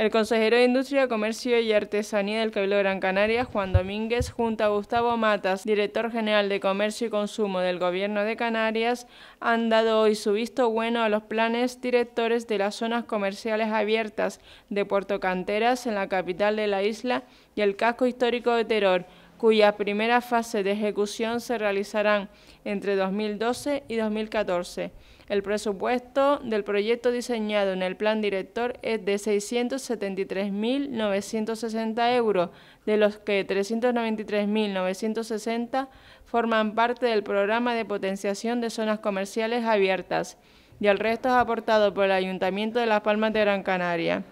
El consejero de Industria, Comercio y Artesanía del Cabildo Gran Canaria, Juan Domínguez, junto a Gustavo Matas, director general de Comercio y Consumo del Gobierno de Canarias, han dado hoy su visto bueno a los planes directores de las zonas comerciales abiertas de Puerto Canteras en la capital de la isla y el casco histórico de Teror cuya primera fase de ejecución se realizarán entre 2012 y 2014. El presupuesto del proyecto diseñado en el plan director es de 673.960 euros, de los que 393.960 forman parte del programa de potenciación de zonas comerciales abiertas y el resto es aportado por el Ayuntamiento de Las Palmas de Gran Canaria.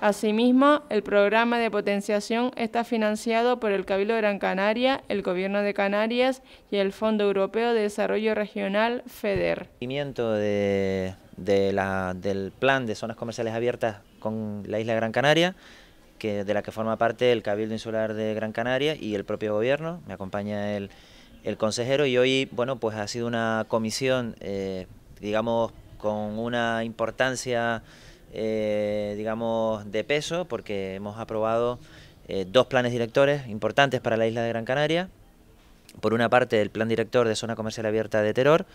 Asimismo, el programa de potenciación está financiado por el Cabildo de Gran Canaria, el Gobierno de Canarias y el Fondo Europeo de Desarrollo Regional, FEDER. De, de la, del plan de zonas comerciales abiertas con la isla Gran Canaria, que, de la que forma parte el Cabildo Insular de Gran Canaria y el propio gobierno, me acompaña el, consejero y hoy, bueno, pues ha sido una comisión, eh, digamos, con una importancia eh, digamos, de peso, porque hemos aprobado eh, dos planes directores importantes para la isla de Gran Canaria. Por una parte, el plan director de Zona Comercial Abierta de Teror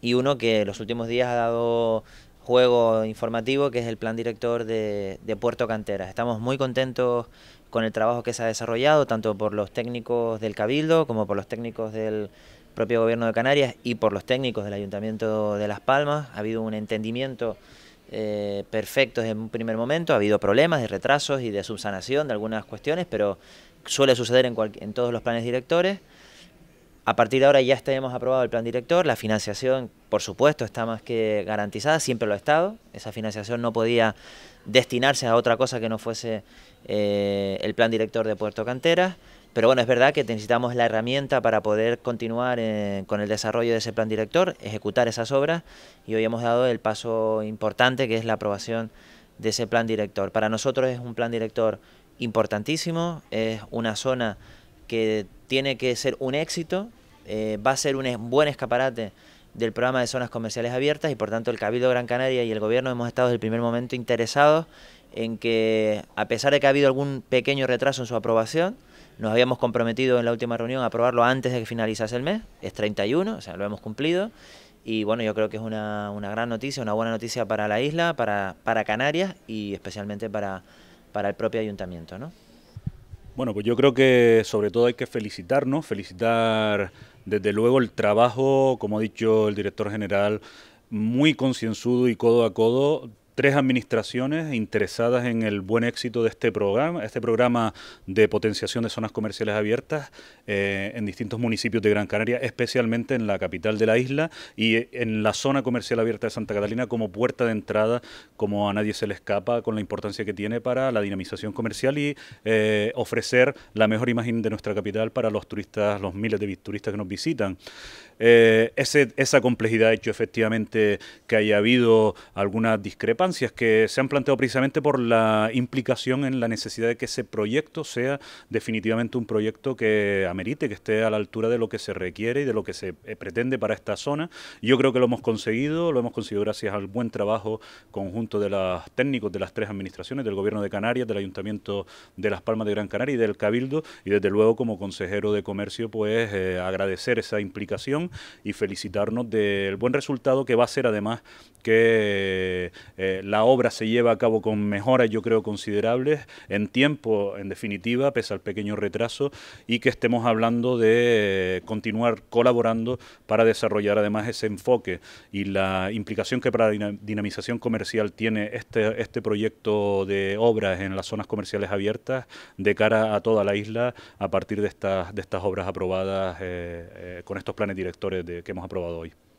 y uno que en los últimos días ha dado juego informativo, que es el plan director de, de Puerto Cantera Estamos muy contentos con el trabajo que se ha desarrollado, tanto por los técnicos del Cabildo como por los técnicos del propio Gobierno de Canarias y por los técnicos del Ayuntamiento de Las Palmas. Ha habido un entendimiento eh, perfectos en un primer momento, ha habido problemas de retrasos y de subsanación de algunas cuestiones, pero suele suceder en, en todos los planes directores. A partir de ahora ya hemos aprobado el plan director, la financiación por supuesto está más que garantizada, siempre lo ha estado, esa financiación no podía destinarse a otra cosa que no fuese eh, el plan director de Puerto Canteras, pero bueno, es verdad que necesitamos la herramienta para poder continuar eh, con el desarrollo de ese plan director, ejecutar esas obras y hoy hemos dado el paso importante que es la aprobación de ese plan director. Para nosotros es un plan director importantísimo, es una zona que tiene que ser un éxito eh, va a ser un buen escaparate del programa de zonas comerciales abiertas y por tanto el Cabildo Gran Canaria y el gobierno hemos estado desde el primer momento interesados en que a pesar de que ha habido algún pequeño retraso en su aprobación, nos habíamos comprometido en la última reunión a aprobarlo antes de que finalizase el mes, es 31, o sea, lo hemos cumplido y bueno, yo creo que es una, gran noticia, una buena noticia para la isla, para, Canarias y especialmente para, para el propio ayuntamiento. Bueno, pues yo creo que sobre todo hay que felicitarnos, felicitar desde luego el trabajo, como ha dicho el director general, muy concienzudo y codo a codo tres administraciones interesadas en el buen éxito de este programa, este programa de potenciación de zonas comerciales abiertas eh, en distintos municipios de Gran Canaria, especialmente en la capital de la isla y en la zona comercial abierta de Santa Catalina como puerta de entrada, como a nadie se le escapa, con la importancia que tiene para la dinamización comercial y eh, ofrecer la mejor imagen de nuestra capital para los turistas, los miles de turistas que nos visitan eh, ese, esa complejidad ha hecho efectivamente que haya habido algunas discrepancias que se han planteado precisamente por la implicación en la necesidad de que ese proyecto sea definitivamente un proyecto que amerite, que esté a la altura de lo que se requiere y de lo que se eh, pretende para esta zona. Yo creo que lo hemos conseguido, lo hemos conseguido gracias al buen trabajo conjunto de los técnicos de las tres administraciones, del Gobierno de Canarias, del Ayuntamiento de Las Palmas de Gran Canaria y del Cabildo, y desde luego como consejero de Comercio, pues eh, agradecer esa implicación y felicitarnos del buen resultado que va a ser además que eh, la obra se lleva a cabo con mejoras yo creo considerables en tiempo en definitiva pese al pequeño retraso y que estemos hablando de eh, continuar colaborando para desarrollar además ese enfoque y la implicación que para la dinamización comercial tiene este, este proyecto de obras en las zonas comerciales abiertas de cara a toda la isla a partir de estas, de estas obras aprobadas eh, con estos planes directos de, que hemos aprobado hoy.